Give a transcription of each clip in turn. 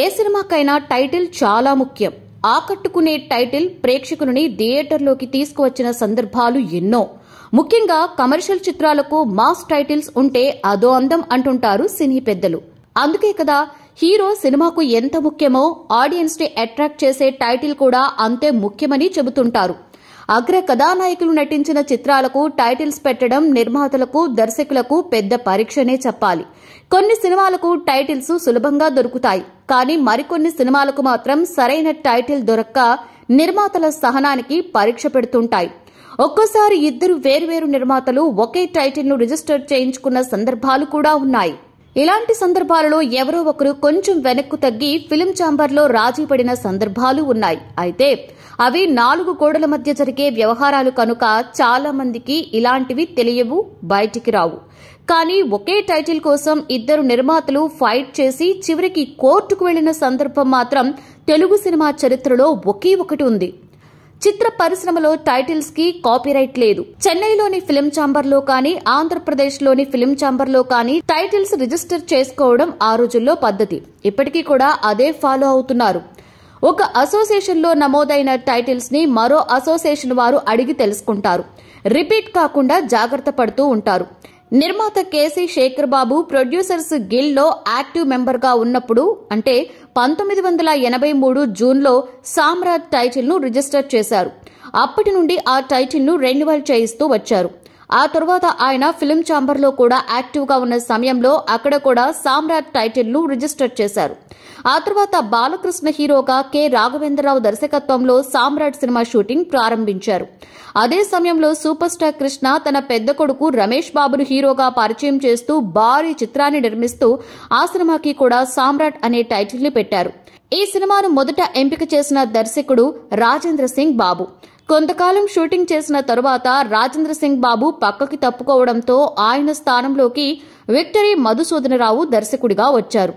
ఏ సినిమాకైనా title చాలా ముఖ్యం ఆకట్టుకునే టైటిల్ ప్రేక్షకులని థియేటర్లోకి తీసుకువచ్చిన సందర్భాలు ఎన్నో ముఖ్యంగా కమర్షియల్ చిత్రాలకు మాస్ టైటిల్స్ ఉంటే అదో అందం అంటుంటారు సినీ పెద్దలు అందుకే కదా హీరో సినిమాకు ఎంత ముఖ్యమో ఆడియన్స్ ని అట్రాక్ట్ చేసే టైటిల్ కూడా అంతే ముఖ్యమని చెబుతుంటారు అగ్ర కథానాయకులు నటించిన చిత్రాలకు టైటిల్స్ పెట్టడం నిర్మాతలకు దర్శకులకు పెద్ద పరీక్షనే చెప్పాలి కొన్ని సినిమాలకు టైటిల్స్ సులభంగా దొరుకుతాయి కానీ మరికొన్ని సినిమాలకు మాత్రం సరైన టైటిల్ దొరక్క నిర్మాతల సహనానికి పరీక్ష పెడుతుంటాయి ఒక్కోసారి ఇద్దరు వేర్వేరు నిర్మాతలు ఒకే టైటిల్ను రిజిస్టర్ చేయించుకున్న సందర్భాలు కూడా ఉన్నాయి ఇలాంటి సందర్భాలలో ఎవరో ఒకరు కొంచెం వెనక్కు తగ్గి ఫిలిం ఛాంబర్లో రాజీ పడిన సందర్భాలు ఉన్నాయి అయితే అవి నాలుగు గోడల మధ్య జరిగే వ్యవహారాలు కనుక చాలా మందికి ఇలాంటివి తెలియవు బయటికి రావు కానీ ఒకే టైటిల్ కోసం ఇద్దరు నిర్మాతలు ఫైట్ చేసి చివరికి కోర్టుకు వెళ్లిన సందర్భం మాత్రం తెలుగు సినిమా చరిత్రలో ఒకే ఒకటి ఉంది చిత్ర పరిశ్రమలో టైటిల్స్ కి కాపీరైట్ లేదు చెన్నైలోని ఫిల్మ్ ఛాంబర్ లో కానీ ఆంధ్రప్రదేశ్ లోని ఫిల్మ్ ఛాంబర్ లో కానీ టైటిల్స్ రిజిస్టర్ చేసుకోవడం ఆ రోజుల్లో పద్ధతి ఇప్పటికీ కూడా అదే ఫాలో అవుతున్నారు ఒక అసోసియేషన్లో నమోదైన టైటిల్స్ని మరో అసోసియేషన్ వారు అడిగి తెలుసుకుంటారు రిపీట్ కాకుండా జాగ్రత్త పడుతూ ఉంటారు నిర్మాత కేసీ శేఖర్ బాబు ప్రొడ్యూసర్స్ గిల్లో యాక్టివ్ మెంబర్గా ఉన్నప్పుడు అంటే పంతొమ్మిది వందల ఎనభై మూడు జూన్లో సామ్రాట్ టైటిల్ను రిజిస్టర్ చేశారు అప్పటి నుండి ఆ టైటిల్ను రెన్యువల్ చేయిస్తూ వచ్చారు ఆ తర్వాత ఆయన ఫిలిం ఛాంబర్లో కూడా యాక్టివ్గా ఉన్న సమయంలో అక్కడ కూడా సామ్రాట్ టైటిల్ను రిజిస్టర్ చేశారు ఆ తర్వాత బాలకృష్ణ హీరోగా కె రాఘవేంద్రరావు దర్శకత్వంలో సామ్రాట్ సినిమా షూటింగ్ ప్రారంభించారు అదే సమయంలో సూపర్ స్టార్ కృష్ణ తన పెద్ద కొడుకు రమేష్ బాబును హీరోగా పరిచయం చేస్తూ భారీ చిత్రాన్ని నిర్మిస్తూ ఆ సినిమాకి కూడా సామ్రాట్ అనే టైటిల్ని పెట్టారు ఈ సినిమాను మొదట ఎంపిక చేసిన దర్శకుడు రాజేంద్ర సింగ్ బాబు కొంతకాలం షూటింగ్ చేసిన తరువాత రాజేంద్ర సింగ్ బాబు పక్కకి తప్పుకోవడంతో ఆయన స్థానంలోకి విక్టరీ మధుసూదనరావు దర్శకుడిగా వచ్చారు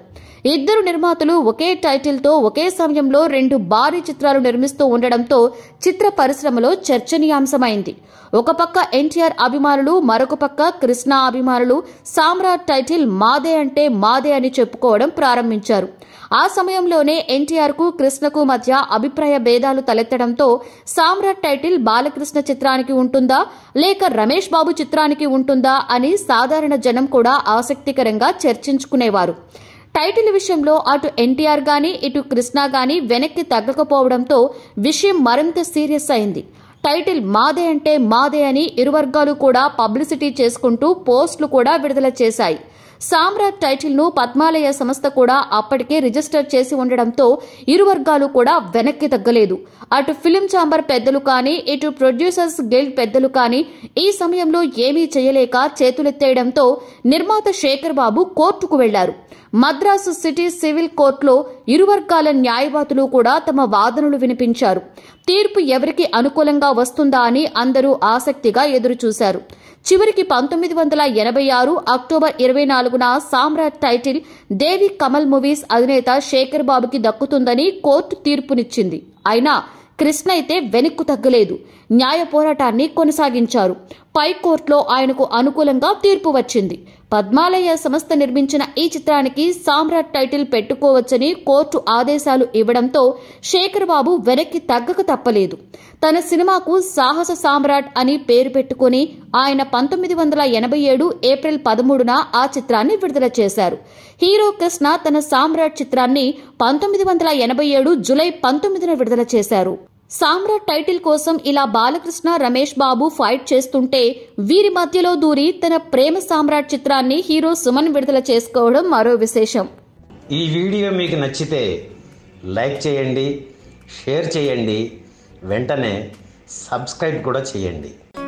ఇద్దరు నిర్మాతలు ఒకే టైటిల్తో ఒకే సమయంలో రెండు భారీ చిత్రాలు నిర్మిస్తూ ఉండడంతో చిత్ర పరిశ్రమలో చర్చనీయాంశమైంది ఒక పక్క ఎన్టీఆర్ అభిమానులు మరొక పక్క కృష్ణ అభిమానులు సామ్రాట్ టైటిల్ మాదే అంటే మాదే అని చెప్పుకోవడం ప్రారంభించారు ఆ సమయంలోనే ఎన్టీఆర్ కు కృష్ణకు మధ్య అభిప్రాయ భేదాలు తలెత్తడంతో సామ్రాట్ టైటిల్ బాలకృష్ణ చిత్రానికి ఉంటుందా లేక రమేష్ బాబు చిత్రానికి ఉంటుందా అని సాధారణ జనం కూడా ఆసక్తికరంగా చర్చించుకునేవారు టైటిల్ విషయంలో అటు ఎన్టీఆర్ గాని ఇటు కృష్ణ గాని వెనక్కి తగ్గకపోవడంతో విషయం మరింత సీరియస్ అయింది టైటిల్ మాదే అంటే మాదే అని ఇరువర్గాలు కూడా పబ్లిసిటీ చేసుకుంటూ పోస్టులు కూడా విడుదల చేశాయి సామ్రాట్ టైటిల్ను పద్మాలయ సంస్థ కూడా అప్పటికే రిజిస్టర్ చేసి ఉండడంతో ఇరు వర్గాలు కూడా వెనక్కి తగ్గలేదు అటు ఫిలిం ఛాంబర్ పెద్దలు కానీ ఇటు ప్రొడ్యూసర్స్ గిల్డ్ పెద్దలు కానీ ఈ సమయంలో ఏమీ చేయలేక చేతులెత్తేయడంతో నిర్మాత శేఖర్ బాబు కోర్టుకు వెళ్లారు మద్రాసు సిటీ సివిల్ కోర్టులో ఇరు వర్గాల న్యాయవాదులు కూడా తమ వాదనలు వినిపించారు తీర్పు ఎవరికి అనుకూలంగా వస్తుందా అని అందరూ ఆసక్తిగా ఎదురుచూశారు చివరికి పంతొమ్మిది వందల ఎనభై ఆరు అక్టోబర్ ఇరవై నాలుగున సామ్రాట్ టైటిల్ దేవి కమల్ మూవీస్ అధినేత శేఖర్ బాబుకి దక్కుతుందని కోర్టు తీర్పునిచ్చింది అయినా కృష్ణ అయితే వెనక్కు తగ్గలేదు న్యాయ పోరాటాన్ని కొనసాగించారు పై కోర్టులో ఆయనకు అనుకూలంగా తీర్పు వచ్చింది పద్మాలయ సంస్థ నిర్మించిన ఈ చిత్రానికి సామ్రాట్ టైటిల్ పెట్టుకోవచ్చని కోర్టు ఆదేశాలు ఇవ్వడంతో శేఖర్ బాబు వెనక్కి తగ్గక తప్పలేదు తన సినిమాకు సాహస సామ్రాట్ అని పేరు పెట్టుకుని ఆయన పంతొమ్మిది వందల ఎనభై ఏడు ఏప్రిల్ పదమూడున ఆ చిత్రాన్ని విడుదల చేశారు హీరో కృష్ణ తన సామ్రాట్ చిత్రాన్ని పంతొమ్మిది వందల ఎనభై ఏడు జులై పంతొమ్మిదిన విడుదల చేశారు సామ్రాట్ టైటిల్ కోసం ఇలా బాలకృష్ణ రమేష్ బాబు ఫైట్ చేస్తుంటే వీరి మధ్యలో దూరి తన ప్రేమ సామ్రాట్ చిత్రాన్ని హీరో సుమన్ విడుదల చేసుకోవడం మరో విశేషం ఈ వీడియో మీకు నచ్చితే లైక్ చేయండి షేర్ చేయండి వెంటనే సబ్స్క్రైబ్ కూడా చేయండి